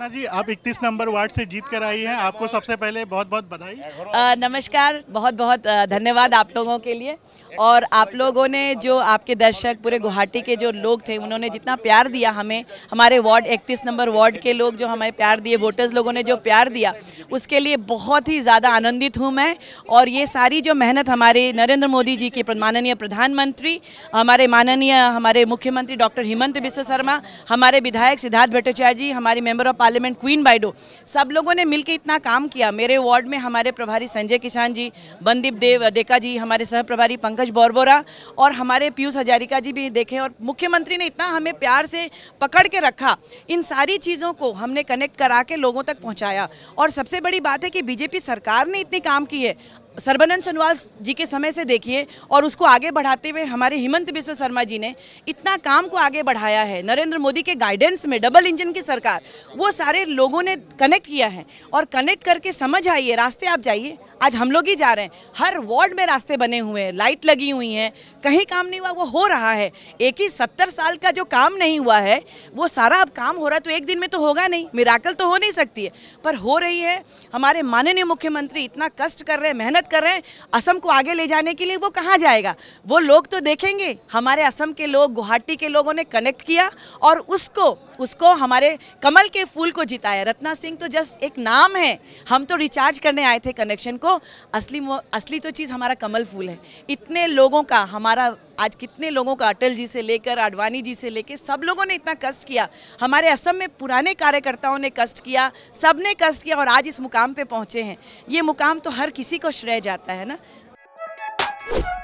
कल्पना जी आप 31 number ward से जीत कर आई हैं आपको सबसे पहले बहुत बहुत बधाई नमस्कार बहुत बहुत धन्यवाद आप लोगों के लिए और आप लोगों ने जो आपके दर्शक पूरे गुवाहाटी के जो लोग थे उन्होंने जितना प्यार दिया हमें हमारे वार्ड 31 नंबर वार्ड के लोग जो हमें प्यार दिए वोटर्स लोगों ने जो प्यार दिया उसके लिए बहुत ही ज़्यादा आनंदित हूँ मैं और ये सारी जो मेहनत हमारे नरेंद्र मोदी जी के माननीय प्रधानमंत्री हमारे माननीय हमारे मुख्यमंत्री डॉक्टर हेमंत बिश्व शर्मा हमारे विधायक सिद्धार्थ भट्टाचार्य जी हमारे मेम्बर ऑफ पार्लियामेंट क्वीन बाइडो सब लोगों ने मिलकर इतना काम किया मेरे वार्ड में हमारे प्रभारी संजय किसान जी बंदीप देव डेका जी हमारे सह प्रभारी पंकज बोरबोरा और हमारे पीयूष हजारिका जी भी देखे और मुख्यमंत्री ने इतना हमें प्यार से पकड़ के रखा इन सारी चीज़ों को हमने कनेक्ट करा के लोगों तक पहुँचाया और सबसे बड़ी बात है कि बीजेपी सरकार ने इतनी काम की है सर्बानंद सोनवाल जी के समय से देखिए और उसको आगे बढ़ाते हुए हमारे हिमंत बिश्व शर्मा जी ने इतना काम को आगे बढ़ाया है नरेंद्र मोदी के गाइडेंस में डबल इंजन की सरकार वो सारे लोगों ने कनेक्ट किया है और कनेक्ट करके समझ आइए रास्ते आप जाइए आज हम लोग ही जा रहे हैं हर वार्ड में रास्ते बने हुए हैं लाइट लगी हुई हैं कहीं काम नहीं हुआ वो हो रहा है एक ही सत्तर साल का जो काम नहीं हुआ है वो सारा अब काम हो रहा है तो एक दिन में तो होगा नहीं मिराकल तो हो नहीं सकती है पर हो रही है हमारे माननीय मुख्यमंत्री इतना कष्ट कर रहे हैं मेहनत मेहनत कर रहे हैं असम को आगे ले जाने के लिए वो कहाँ जाएगा वो लोग तो देखेंगे हमारे असम के लोग गुवाहाटी के लोगों ने कनेक्ट किया और उसको उसको हमारे कमल के फूल को जिताया रत्ना सिंह तो जस्ट एक नाम है हम तो रिचार्ज करने आए थे कनेक्शन को असली असली तो चीज़ हमारा कमल फूल है इतने लोगों का हमारा आज कितने लोगों का अटल जी से लेकर आडवाणी जी से लेकर सब लोगों ने इतना कष्ट किया हमारे असम में पुराने कार्यकर्ताओं ने कष्ट किया सब ने कष्ट किया और आज इस मुकाम पे पहुँचे हैं ये मुकाम तो हर किसी को श्रेय रह जाता है ना